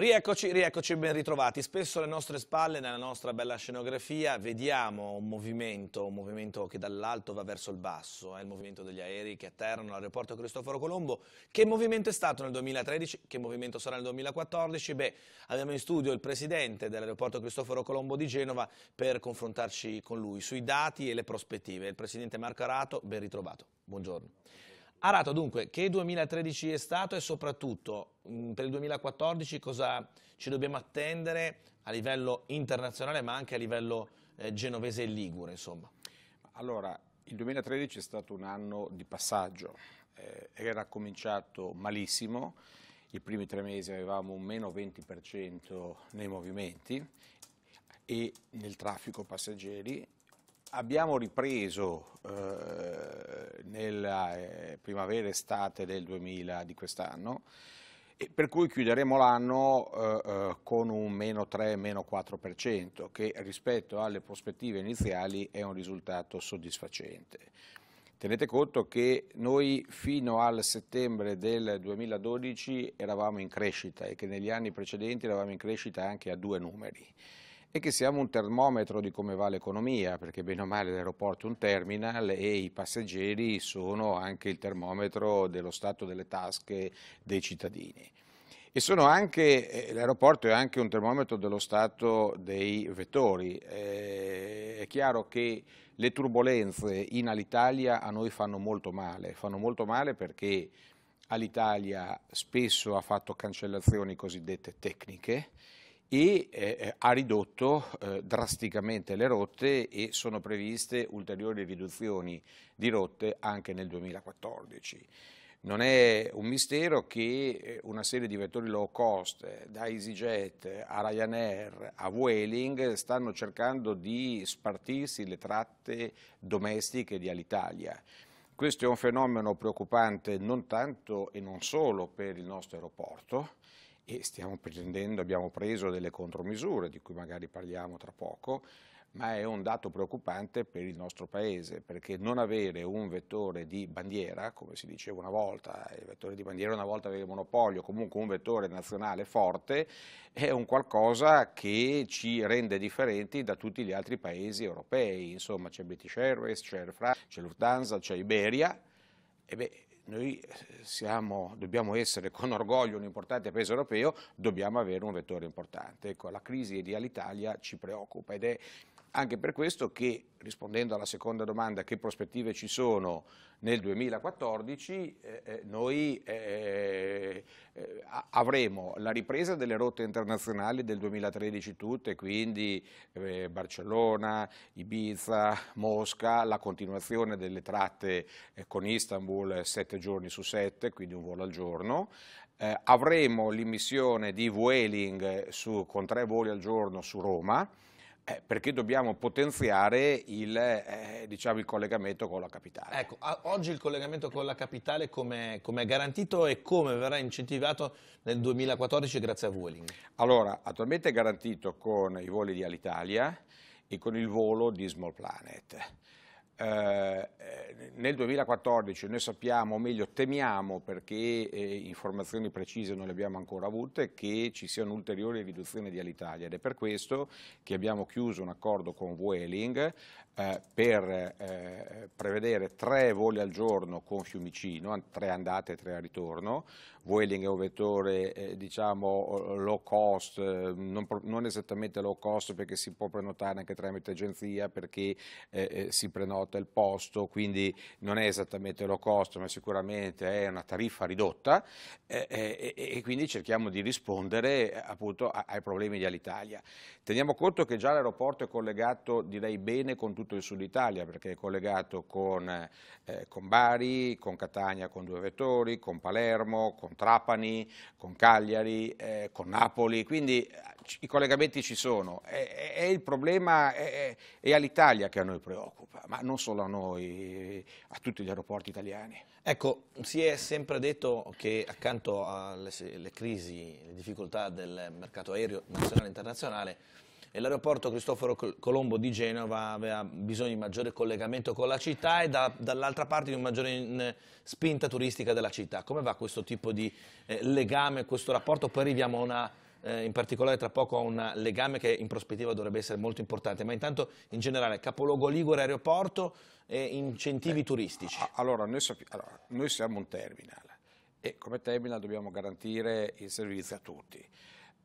Rieccoci, rieccoci, ben ritrovati. Spesso alle nostre spalle, nella nostra bella scenografia, vediamo un movimento, un movimento che dall'alto va verso il basso, è eh, il movimento degli aerei che atterrano all'aeroporto Cristoforo Colombo. Che movimento è stato nel 2013? Che movimento sarà nel 2014? Beh, abbiamo in studio il presidente dell'aeroporto Cristoforo Colombo di Genova per confrontarci con lui sui dati e le prospettive. Il presidente Marco Arato, ben ritrovato. Buongiorno. Arato dunque, che 2013 è stato e soprattutto mm, per il 2014 cosa ci dobbiamo attendere a livello internazionale ma anche a livello eh, genovese e ligure insomma? Allora, il 2013 è stato un anno di passaggio, eh, era cominciato malissimo, i primi tre mesi avevamo un meno 20% nei movimenti e nel traffico passeggeri Abbiamo ripreso eh, nella eh, primavera-estate del 2000 di quest'anno, per cui chiuderemo l'anno eh, eh con un meno 3, 4%, che rispetto alle prospettive iniziali è un risultato soddisfacente. Tenete conto che noi fino al settembre del 2012 eravamo in crescita e che negli anni precedenti eravamo in crescita anche a due numeri e che siamo un termometro di come va l'economia, perché bene o male l'aeroporto è un terminal e i passeggeri sono anche il termometro dello stato delle tasche dei cittadini. Eh, l'aeroporto è anche un termometro dello stato dei vettori. Eh, è chiaro che le turbulenze in Alitalia a noi fanno molto male, fanno molto male perché Alitalia spesso ha fatto cancellazioni cosiddette tecniche, e eh, eh, ha ridotto eh, drasticamente le rotte e sono previste ulteriori riduzioni di rotte anche nel 2014. Non è un mistero che eh, una serie di vettori low cost, eh, da EasyJet a Ryanair a Vueling, stanno cercando di spartirsi le tratte domestiche di Alitalia. Questo è un fenomeno preoccupante non tanto e non solo per il nostro aeroporto, e stiamo pretendendo, abbiamo preso delle contromisure di cui magari parliamo tra poco, ma è un dato preoccupante per il nostro Paese, perché non avere un vettore di bandiera, come si diceva una volta, eh, il vettore di bandiera una volta aveva il monopolio, comunque un vettore nazionale forte, è un qualcosa che ci rende differenti da tutti gli altri paesi europei, insomma c'è British Airways, c'è Air France, c'è Lufthansa, c'è Iberia, e beh, noi siamo, dobbiamo essere con orgoglio un importante paese europeo, dobbiamo avere un vettore importante. Ecco, la crisi di Alitalia ci preoccupa ed è anche per questo che, rispondendo alla seconda domanda, che prospettive ci sono nel 2014, eh, eh, noi eh, eh, avremo la ripresa delle rotte internazionali del 2013 tutte, quindi eh, Barcellona, Ibiza, Mosca, la continuazione delle tratte eh, con Istanbul 7 giorni su 7, quindi un volo al giorno, eh, avremo l'immissione di Vueling su, con tre voli al giorno su Roma eh, perché dobbiamo potenziare il, eh, diciamo, il, collegamento con la capitale. Ecco, oggi il collegamento con la capitale come è, com è garantito e come verrà incentivato nel 2014 grazie a Vueling? Allora, attualmente è garantito con i voli di Alitalia e con il volo di Small Planet. Eh, nel 2014 noi sappiamo, o meglio temiamo, perché eh, informazioni precise non le abbiamo ancora avute, che ci sia un'ulteriore riduzione di Alitalia ed è per questo che abbiamo chiuso un accordo con Vueling eh, per eh, prevedere tre voli al giorno con Fiumicino, tre andate e tre a ritorno. Vueling è un vettore eh, diciamo low cost, eh, non, non, esattamente low cost perché si può prenotare anche tramite agenzia, perché eh, si prenota il posto, quindi non è esattamente low cost, ma sicuramente è una tariffa ridotta eh, eh, e quindi cerchiamo di rispondere eh, appunto ai problemi di Alitalia. Teniamo conto che già l'aeroporto è collegato direi bene con tutto il sud Italia perché è collegato con, eh, con Bari, con Catania con due vettori, con Palermo, con Trapani, con Cagliari, eh, con Napoli, quindi eh, i collegamenti ci sono, è, è il problema, è, è all'Italia che a noi preoccupa, ma non solo a noi, a tutti gli aeroporti italiani. Ecco, si è sempre detto che accanto alle crisi, le difficoltà del mercato aereo nazionale e internazionale, l'aeroporto Cristoforo Colombo di Genova aveva bisogno di maggiore collegamento con la città e da, dall'altra parte di una maggiore spinta turistica della città. Come va questo tipo di eh, legame, questo rapporto? Poi arriviamo a una eh, in particolare tra poco a un legame che in prospettiva dovrebbe essere molto importante, ma intanto in generale capoluogo Ligure, aeroporto e incentivi eh, turistici. Allora noi, allora noi, siamo un terminal e come terminal dobbiamo garantire il servizio a tutti.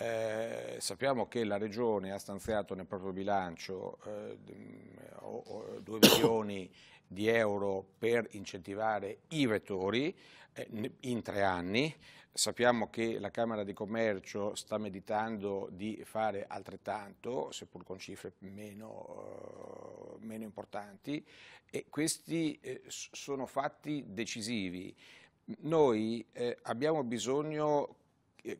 Eh, sappiamo che la Regione ha stanziato nel proprio bilancio 2 eh, milioni di euro per incentivare i vettori, eh, in tre anni. Sappiamo che la Camera di Commercio sta meditando di fare altrettanto, seppur con cifre meno, eh, meno importanti, e questi eh, sono fatti decisivi. Noi abbiamo bisogno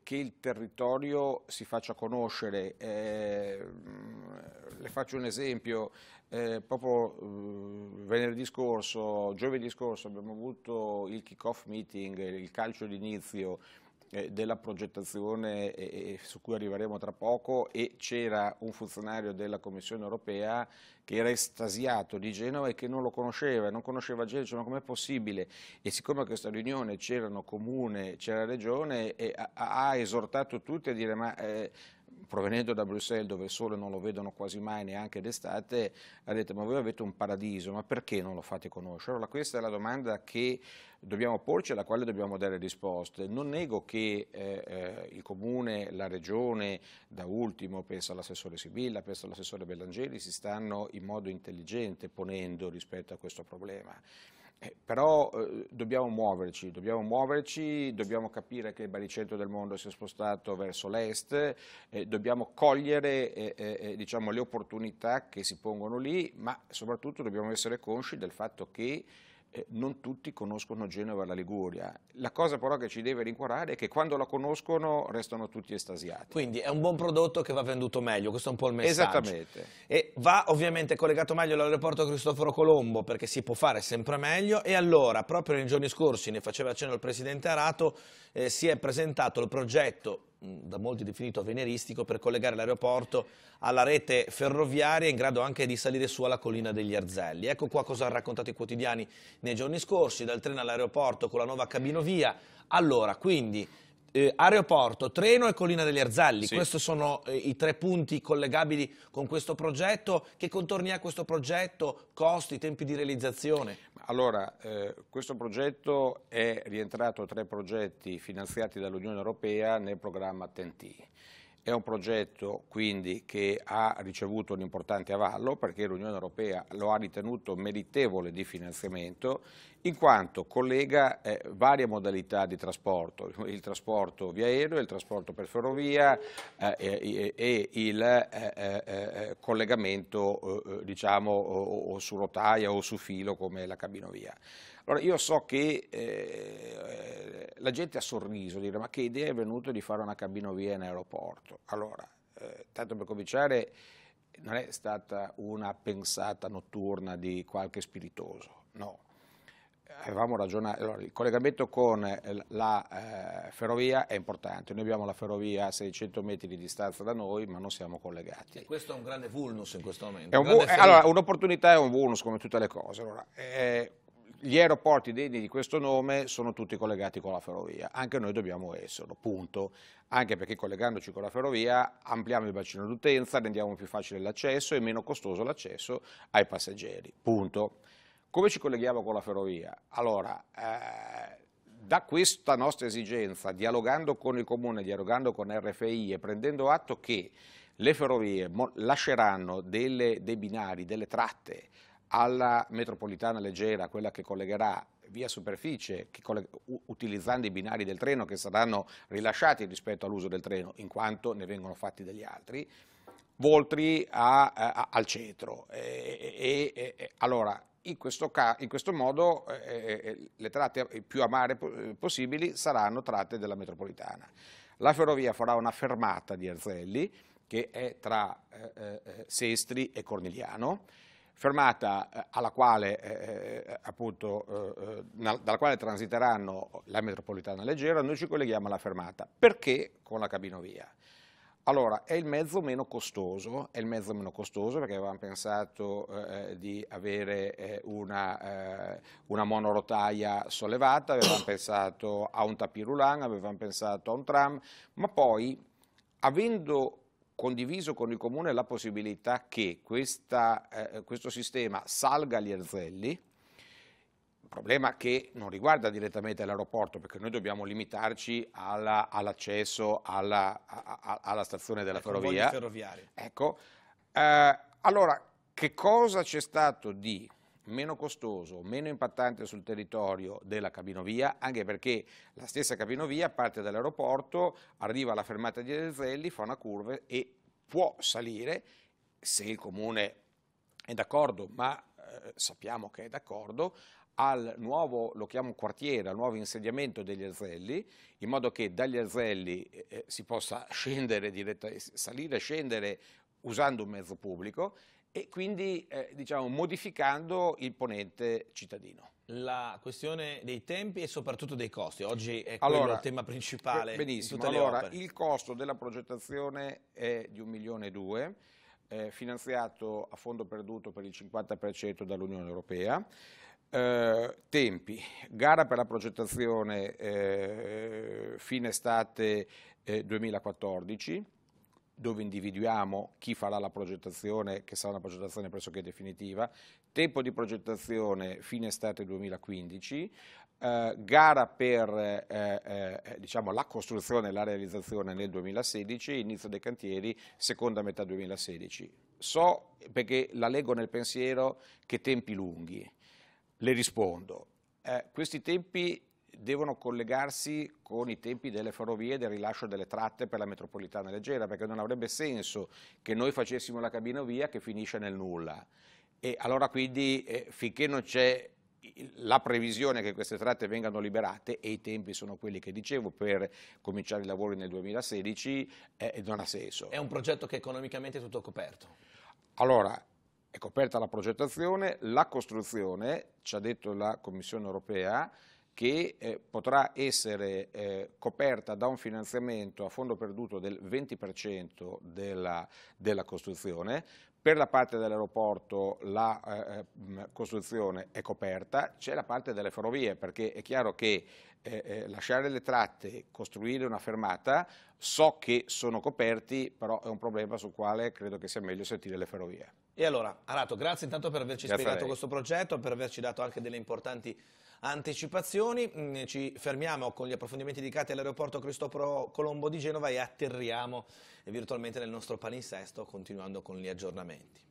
che il territorio si faccia conoscere. Eh, le faccio un esempio, eh, proprio eh, venerdì scorso, giovedì scorso abbiamo avuto il kick-off meeting, il calcio d'inizio eh, della progettazione eh, su cui arriveremo tra poco e c'era un funzionario della Commissione europea che era estasiato di Genova e che non lo conosceva, non conosceva Genova, diceva com'è possibile e siccome a questa riunione c'erano comune, c'era regione ha, ha, esortato tutti a dire ma eh, provenendo da Bruxelles dove il sole non lo vedono quasi mai neanche d'estate, ha detto ma voi avete un paradiso, ma perché non lo fate conoscere? Allora questa è la domanda che dobbiamo porci e alla quale dobbiamo dare risposte. Non nego che eh, eh il Comune, la Regione, da ultimo penso all'assessore Sibilla, penso all'assessore Bellangeli, si stanno in modo intelligente ponendo rispetto a questo problema. Eh, però eh, dobbiamo muoverci, dobbiamo muoverci, dobbiamo capire che il baricentro del mondo si è spostato verso l'est, eh, dobbiamo cogliere eh, eh, eh, diciamo, le opportunità che si pongono lì, ma soprattutto dobbiamo essere consci del fatto che eh, non tutti conoscono Genova e la Liguria. La cosa però che ci deve rincuorare è che quando la conoscono restano tutti estasiati. Quindi è un buon prodotto che va venduto meglio, questo è un po' il messaggio. Esattamente. E va ovviamente collegato meglio all'aeroporto Cristoforo Colombo perché si può fare sempre meglio e allora proprio nei giorni scorsi, ne faceva accenno il Presidente Arato, eh, si è presentato il progetto Mm, da molti definito veneristico per collegare l'aeroporto alla rete ferroviaria in grado anche di salire su alla collina degli Arzelli. Ecco qua cosa ha raccontato i quotidiani nei giorni scorsi, dal treno all'aeroporto con la nuova cabinovia. Allora, quindi eh, aeroporto, treno e collina degli Arzelli, sì. questi sono eh, i tre punti collegabili con questo progetto. Che contorni ha questo progetto? Costi, tempi di realizzazione? Allora, eh, questo progetto è rientrato tra i progetti finanziati dall'Unione Europea nel programma TEN-T. È un progetto quindi che ha ricevuto un importante avallo perché l'Unione Europea lo ha ritenuto meritevole di finanziamento in quanto collega eh, varie modalità di trasporto, il trasporto via aereo, il trasporto per ferrovia eh, e, e, il eh, eh, eh collegamento eh, diciamo, o, o su rotaia o su filo come la cabinovia. Allora io so che eh, la gente ha sorriso, dire ma che idea è venuta di fare una cabina via in aeroporto? Allora, eh, tanto per cominciare, non è stata una pensata notturna di qualche spiritoso, no. Avevamo ragionato, allora, il collegamento con la eh, ferrovia è importante, noi abbiamo la ferrovia a 600 metri di distanza da noi ma non siamo collegati. E questo è un grande vulnus in questo momento. Un un, allora, un'opportunità è un vulnus come tutte le cose. Allora, eh, gli aeroporti degni di questo nome sono tutti collegati con la ferrovia, anche noi dobbiamo esserlo, punto. Anche perché collegandoci con la ferrovia ampliamo il bacino d'utenza, rendiamo più facile l'accesso e meno costoso l'accesso ai passeggeri, punto. Come ci colleghiamo con la ferrovia? Allora, eh, da questa nostra esigenza, dialogando con il Comune, dialogando con RFI e prendendo atto che le ferrovie lasceranno delle, dei binari, delle tratte alla metropolitana leggera, quella che collegherà via superficie, collega, utilizzando i binari del treno che saranno rilasciati rispetto all'uso del treno, in quanto ne vengono fatti degli altri, Voltri a, a, al centro. E, e, e, allora, in questo, in questo modo eh, le tratte più amare possibili saranno tratte della metropolitana. La ferrovia farà una fermata di Arzelli, che è tra eh, eh, eh Sestri e Cornigliano, fermata eh, alla quale, eh, eh appunto, eh, eh dalla quale transiteranno la metropolitana leggera, noi ci colleghiamo alla fermata. Perché con la cabinovia? Allora, è il mezzo meno costoso, è il mezzo meno costoso perché avevamo pensato eh, di avere eh, una, eh, una, monorotaia sollevata, avevamo pensato a un tapirulan, avevamo pensato a un tram, ma poi avendo condiviso con il Comune la possibilità che questa, eh, questo sistema salga agli Erzelli, problema che non riguarda direttamente l'aeroporto perché noi dobbiamo limitarci all'accesso all alla, alla, alla, stazione della ferrovia. Ecco, eh, allora, che cosa c'è stato di meno costoso, meno impattante sul territorio della cabinovia, anche perché la stessa cabinovia parte dall'aeroporto, arriva alla fermata di Elzelli, fa una curva e può salire se il comune è d'accordo, ma eh, sappiamo che è d'accordo, al nuovo, lo chiamo quartiere, al nuovo insediamento degli Arzelli, in modo che dagli Arzelli eh, eh, si possa scendere diretta, salire e scendere usando un mezzo pubblico e quindi eh, diciamo, modificando il ponente cittadino. La questione dei tempi e soprattutto dei costi, oggi è allora, il tema principale. Eh, benissimo, allora opere. il costo della progettazione è di 1 milione e 2 eh, finanziato a fondo perduto per il 50% dall'Unione Europea. Eh, tempi, gara per la progettazione eh, fine estate 2014, eh, dove individuiamo chi farà la progettazione, che sarà una progettazione pressoché definitiva, tempo di progettazione fine estate 2015, eh, gara per eh, eh, eh, diciamo, la costruzione e la realizzazione nel 2016, inizio dei cantieri seconda metà 2016. So, perché la leggo nel pensiero, che tempi lunghi. Le rispondo, eh, questi tempi devono collegarsi con i tempi delle ferrovie e del rilascio delle tratte per la metropolitana leggera, perché non avrebbe senso che noi facessimo la cabina via che finisce nel nulla. E allora quindi eh, finché non c'è la previsione che queste tratte vengano liberate e i tempi sono quelli che dicevo per cominciare i lavori nel 2016 eh, eh, non ha senso. È un progetto che economicamente è tutto coperto? Allora, è coperta la progettazione, la costruzione, ci ha detto la Commissione europea, che eh, potrà essere eh, coperta da un finanziamento a fondo perduto del 20% della, della costruzione, per la parte dell'aeroporto la eh, mm, costruzione è coperta, c'è la parte delle ferrovie perché è chiaro che eh, eh lasciare le tratte, costruire una fermata So che sono coperti, però è un problema sul quale credo che sia meglio sentire le ferrovie. E allora, Arato, grazie intanto per averci grazie spiegato questo progetto, per averci dato anche delle importanti anticipazioni. Mm, ci fermiamo con gli approfondimenti dedicati all'aeroporto Cristoforo Colombo di Genova e atterriamo virtualmente nel nostro palinsesto continuando con gli aggiornamenti.